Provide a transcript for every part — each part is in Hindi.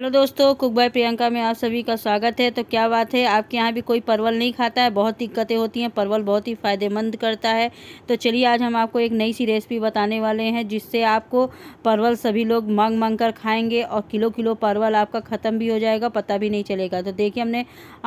हेलो दोस्तों कुक बाय प्रियंका में आप सभी का स्वागत है तो क्या बात है आपके यहाँ भी कोई परवल नहीं खाता है बहुत दिक्कतें होती हैं परवल बहुत ही फ़ायदेमंद करता है तो चलिए आज हम आपको एक नई सी रेसिपी बताने वाले हैं जिससे आपको परवल सभी लोग मांग मांग कर खाएंगे और किलो किलो परवल आपका ख़त्म भी हो जाएगा पता भी नहीं चलेगा तो देखिए हमने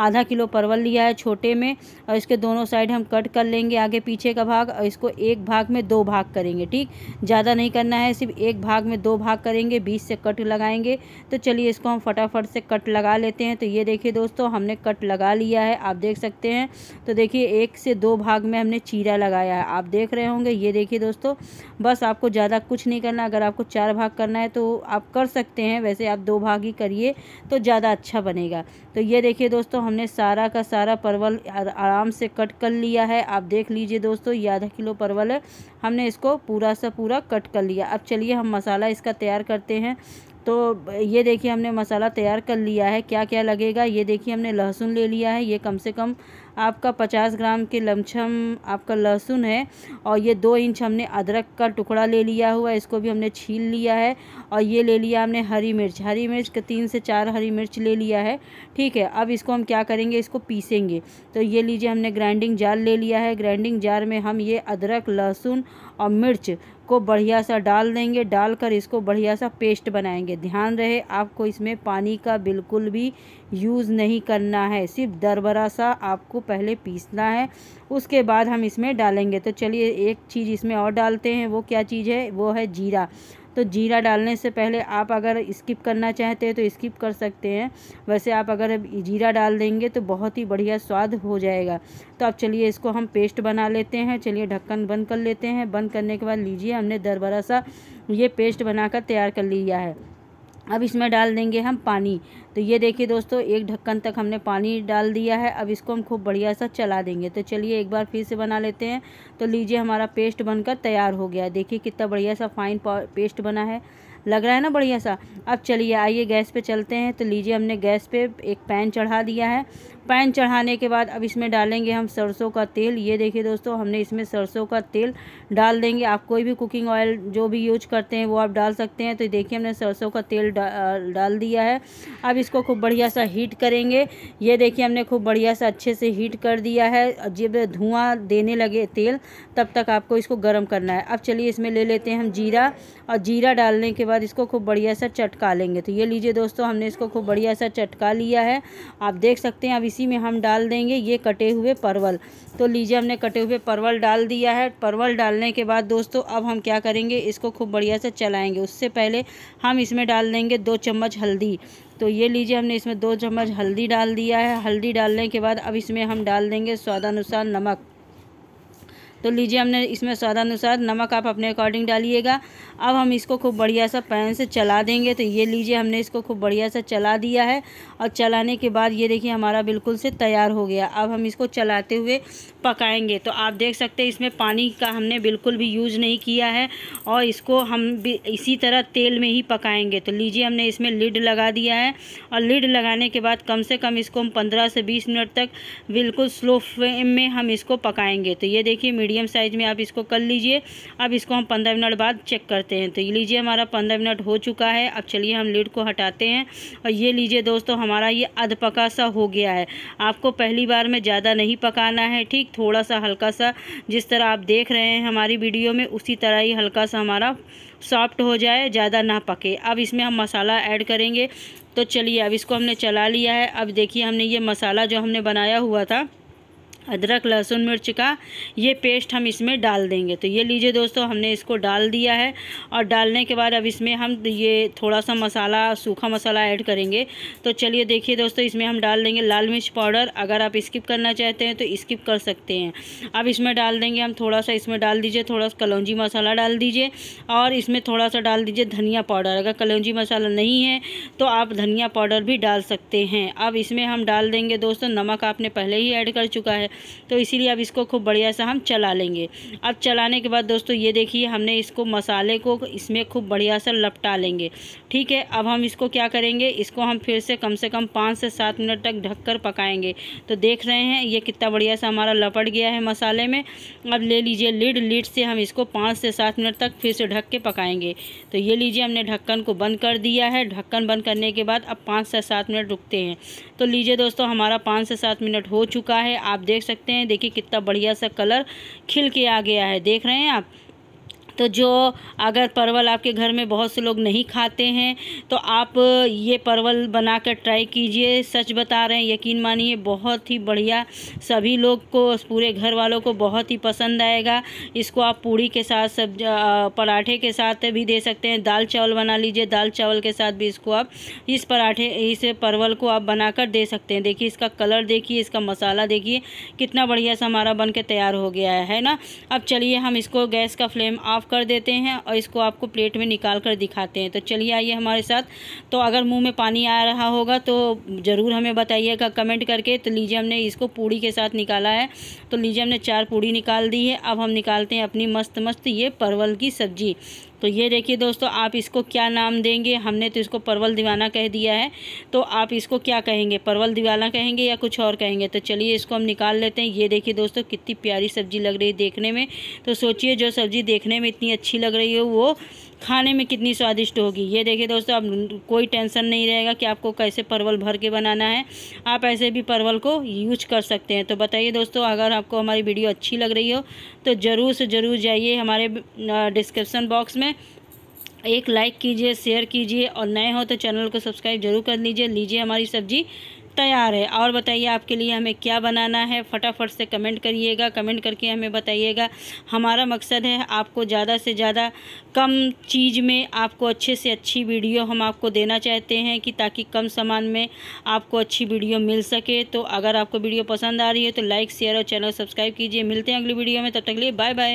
आधा किलो परवल लिया है छोटे में और इसके दोनों साइड हम कट कर लेंगे आगे पीछे का भाग और इसको एक भाग में दो भाग करेंगे ठीक ज़्यादा नहीं करना है सिर्फ एक भाग में दो भाग करेंगे बीस से कट लगाएंगे तो चलिए इसको हम फटाफट से कट लगा लेते हैं तो ये देखिए दोस्तों हमने कट लगा लिया है आप देख सकते हैं तो देखिए एक से दो भाग में हमने चीरा लगाया है आप देख रहे होंगे ये देखिए दोस्तों बस आपको ज़्यादा कुछ नहीं करना अगर आपको चार भाग करना है तो आप कर सकते हैं वैसे आप दो भाग ही करिए तो ज़्यादा अच्छा बनेगा तो ये देखिए दोस्तों हमने सारा का सारा परवल आराम से कट कर लिया है आप देख लीजिए दोस्तों ये आधा किलो परवल है हमने इसको पूरा सा पूरा कट कर लिया अब चलिए हम मसाला इसका तैयार करते हैं तो ये देखिए हमने मसाला तैयार कर लिया है क्या क्या लगेगा ये देखिए हमने लहसुन ले लिया है ये कम से कम आपका पचास ग्राम के लमछम आपका लहसुन है और ये दो इंच हमने अदरक का टुकड़ा ले लिया हुआ इसको भी हमने छील लिया है और ये ले लिया हमने हरी मिर्च हरी मिर्च का तीन से चार हरी मिर्च ले लिया है ठीक है अब इसको हम क्या करेंगे इसको पीसेंगे तो ये लीजिए हमने ग्राइंडिंग जार ले लिया है ग्राइंडिंग जार में हम ये अदरक लहसुन और मिर्च को बढ़िया सा डाल देंगे डालकर इसको बढ़िया सा पेस्ट बनाएंगे ध्यान रहे आपको इसमें पानी का बिल्कुल भी यूज़ नहीं करना है सिर्फ दरबरा सा आपको पहले पीसना है उसके बाद हम इसमें डालेंगे तो चलिए एक चीज़ इसमें और डालते हैं वो क्या चीज़ है वो है जीरा तो जीरा डालने से पहले आप अगर स्किप करना चाहते हैं तो स्किप कर सकते हैं वैसे आप अगर जीरा डाल देंगे तो बहुत ही बढ़िया स्वाद हो जाएगा तो अब चलिए इसको हम पेस्ट बना लेते हैं चलिए ढक्कन बंद कर लेते हैं बंद करने के बाद लीजिए हमने दरबरा सा ये पेस्ट बनाकर तैयार कर लिया है अब इसमें डाल देंगे हम पानी तो ये देखिए दोस्तों एक ढक्कन तक हमने पानी डाल दिया है अब इसको हम खूब बढ़िया सा चला देंगे तो चलिए एक बार फिर से बना लेते हैं तो लीजिए हमारा पेस्ट बनकर तैयार हो गया देखिए कितना बढ़िया सा फाइन पेस्ट बना है लग रहा है ना बढ़िया सा अब चलिए आइए गैस पे चलते हैं तो लीजिए हमने गैस पे एक पैन चढ़ा दिया है पैन चढ़ाने के बाद अब इसमें डालेंगे हम सरसों का तेल ये देखिए दोस्तों हमने इसमें सरसों का तेल डाल देंगे आप कोई भी कुकिंग ऑयल जो भी यूज करते हैं वो आप डाल सकते हैं तो देखिए हमने सरसों का तेल डा, डाल दिया है अब इसको खूब बढ़िया सा हीट करेंगे ये देखिए हमने खूब बढ़िया सा अच्छे से हीट कर दिया है जब धुआँ देने लगे तेल तब तक आपको इसको गर्म करना है अब चलिए इसमें ले लेते हैं हम जीरा और जीरा डालने के बाद बाद इसको खूब बढ़िया सा चटका लेंगे तो ये लीजिए दोस्तों हमने इसको खूब बढ़िया सा चटका लिया है आप देख सकते हैं अब इसी में हम डाल देंगे ये कटे हुए परवल तो लीजिए हमने कटे हुए परवल डाल दिया है परवल डालने के बाद दोस्तों अब हम क्या करेंगे इसको खूब बढ़िया से चलाएँगे उससे पहले हम इसमें डाल देंगे दो चम्मच हल्दी तो ये लीजिए हमने इसमें दो चम्मच हल्दी डाल दिया है हल्दी डालने के बाद अब इसमें हम डाल देंगे स्वादानुसार नमक तो लीजिए हमने इसमें स्वादानुसार नमक आप अपने अकॉर्डिंग डालिएगा अब हम इसको खूब बढ़िया सा पैन से चला देंगे तो ये लीजिए हमने इसको खूब बढ़िया सा चला दिया है और चलाने के बाद ये देखिए हमारा बिल्कुल से तैयार हो गया अब हम इसको चलाते हुए पकाएंगे तो आप देख सकते हैं इसमें पानी का हमने बिल्कुल भी यूज़ नहीं किया है और इसको हम भी इसी तरह तेल में ही पकाएंगे तो लीजिए हमने इसमें लिड लगा दिया है और लिड लगाने के बाद कम से कम इसको हम पंद्रह से बीस मिनट तक बिल्कुल स्लो फ्लेम में हम इसको पकाएँगे तो ये देखिए मीडियम मीडियम साइज़ में आप इसको कर लीजिए अब इसको हम पंद्रह मिनट बाद चेक करते हैं तो ये लीजिए हमारा पंद्रह मिनट हो चुका है अब चलिए हम लीड को हटाते हैं और ये लीजिए दोस्तों हमारा ये अधपका सा हो गया है आपको पहली बार में ज़्यादा नहीं पकाना है ठीक थोड़ा सा हल्का सा जिस तरह आप देख रहे हैं हमारी वीडियो में उसी तरह ही हल्का सा हमारा सॉफ्ट हो जाए ज़्यादा ना पके अब इसमें हम मसाला ऐड करेंगे तो चलिए अब इसको हमने चला लिया है अब देखिए हमने ये मसाला जो हमने बनाया हुआ था अदरक लहसुन मिर्च का ये पेस्ट हम इसमें डाल देंगे तो ये लीजिए दोस्तों हमने इसको डाल दिया है और डालने के बाद अब इसमें हम ये थोड़ा सा मसाला सूखा मसाला ऐड करेंगे तो चलिए देखिए दोस्तों इसमें हम डाल देंगे लाल मिर्च पाउडर अगर आप स्किप करना चाहते हैं तो स्किप कर सकते हैं अब इसमें डाल देंगे हम थोड़ा सा इसमें डाल दीजिए थोड़ा सा कलौजी मसाला डाल दीजिए और इसमें थोड़ा सा डाल दीजिए धनिया पाउडर अगर कलौजी मसाला नहीं है तो आप धनिया पाउडर भी डाल सकते हैं अब इसमें हम डाल देंगे दोस्तों नमक आपने पहले ही ऐड कर चुका है तो इसीलिए अब इसको खूब बढ़िया सा हम चला लेंगे अब चलाने के बाद दोस्तों ये देखिए हमने इसको मसाले को इसमें खूब बढ़िया सा लपटा लेंगे ठीक है अब हम इसको क्या करेंगे इसको हम फिर से कम से कम पाँच से सात मिनट तक ढक कर पकाएंगे तो देख रहे हैं ये कितना बढ़िया सा हमारा लपट गया है मसाले में अब ले लीजिए लीड लीड से हम इसको पाँच से सात मिनट तक फिर से ढक के पकाएंगे तो ये लीजिए हमने ढक्कन को बंद कर दिया है ढक्कन बंद करने के बाद अब पाँच से सात मिनट रुकते हैं तो लीजिए दोस्तों हमारा पाँच से सात मिनट हो चुका है आप देख देख सकते हैं देखिए कितना बढ़िया सा कलर खिल के आ गया है देख रहे हैं आप तो जो अगर परवल आपके घर में बहुत से लोग नहीं खाते हैं तो आप ये परवल बनाकर ट्राई कीजिए सच बता रहे हैं यकीन मानिए बहुत ही बढ़िया सभी लोग को पूरे घर वालों को बहुत ही पसंद आएगा इसको आप पूड़ी के साथ सब पराठे के साथ भी दे सकते हैं दाल चावल बना लीजिए दाल चावल के साथ भी इसको आप इस पराठे इस परवल को आप बनाकर दे सकते हैं देखिए इसका कलर देखिए इसका मसाला देखिए कितना बढ़िया सा हमारा बन के तैयार हो गया है ना अब चलिए हम इसको गैस का फ्लेम ऑफ साफ़ कर देते हैं और इसको आपको प्लेट में निकाल कर दिखाते हैं तो चलिए आइए हमारे साथ तो अगर मुंह में पानी आ रहा होगा तो ज़रूर हमें बताइएगा कमेंट करके तो लीजिए हमने इसको पूड़ी के साथ निकाला है तो लीजिए हमने चार पूड़ी निकाल दी है अब हम निकालते हैं अपनी मस्त मस्त ये परवल की सब्ज़ी तो ये देखिए दोस्तों आप इसको क्या नाम देंगे हमने तो इसको परवल दीवाना कह दिया है तो आप इसको क्या कहेंगे परवल दीवाना कहेंगे या कुछ और कहेंगे तो चलिए इसको हम निकाल लेते हैं ये देखिए दोस्तों कितनी प्यारी सब्ज़ी लग रही है देखने में तो सोचिए जो सब्ज़ी देखने में कितनी अच्छी लग रही हो वो खाने में कितनी स्वादिष्ट होगी ये देखिए दोस्तों अब कोई टेंशन नहीं रहेगा कि आपको कैसे परवल भर के बनाना है आप ऐसे भी परवल को यूज कर सकते हैं तो बताइए दोस्तों अगर आपको हमारी वीडियो अच्छी लग रही हो तो ज़रूर से ज़रूर जाइए हमारे डिस्क्रिप्सन बॉक्स में एक लाइक कीजिए शेयर कीजिए और नए हो तो चैनल को सब्सक्राइब जरूर कर लीजिए लीजिए हमारी सब्ज़ी तैयार है और बताइए आपके लिए हमें क्या बनाना है फटाफट से कमेंट करिएगा कमेंट करके हमें बताइएगा हमारा मकसद है आपको ज़्यादा से ज़्यादा कम चीज़ में आपको अच्छे से अच्छी वीडियो हम आपको देना चाहते हैं कि ताकि कम सामान में आपको अच्छी वीडियो मिल सके तो अगर आपको वीडियो पसंद आ रही है तो लाइक शेयर और चैनल सब्सक्राइब कीजिए मिलते हैं अगली वीडियो में तब तक लिए बाय बाय